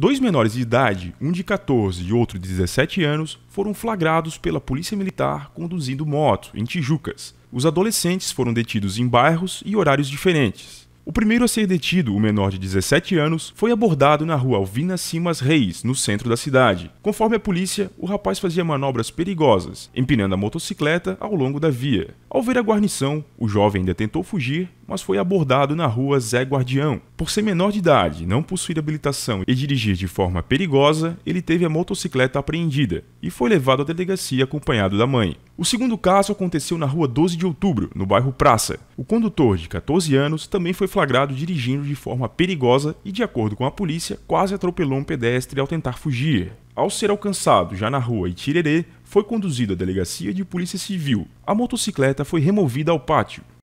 Dois menores de idade, um de 14 e outro de 17 anos, foram flagrados pela polícia militar conduzindo moto em Tijucas. Os adolescentes foram detidos em bairros e horários diferentes. O primeiro a ser detido, o menor de 17 anos, foi abordado na rua Alvina Simas Reis, no centro da cidade. Conforme a polícia, o rapaz fazia manobras perigosas, empinando a motocicleta ao longo da via. Ao ver a guarnição, o jovem ainda tentou fugir mas foi abordado na rua Zé Guardião. Por ser menor de idade, não possuir habilitação e dirigir de forma perigosa, ele teve a motocicleta apreendida e foi levado à delegacia acompanhado da mãe. O segundo caso aconteceu na rua 12 de outubro, no bairro Praça. O condutor, de 14 anos, também foi flagrado dirigindo de forma perigosa e, de acordo com a polícia, quase atropelou um pedestre ao tentar fugir. Ao ser alcançado já na rua Itirerê, foi conduzido à delegacia de polícia civil. A motocicleta foi removida ao pátio.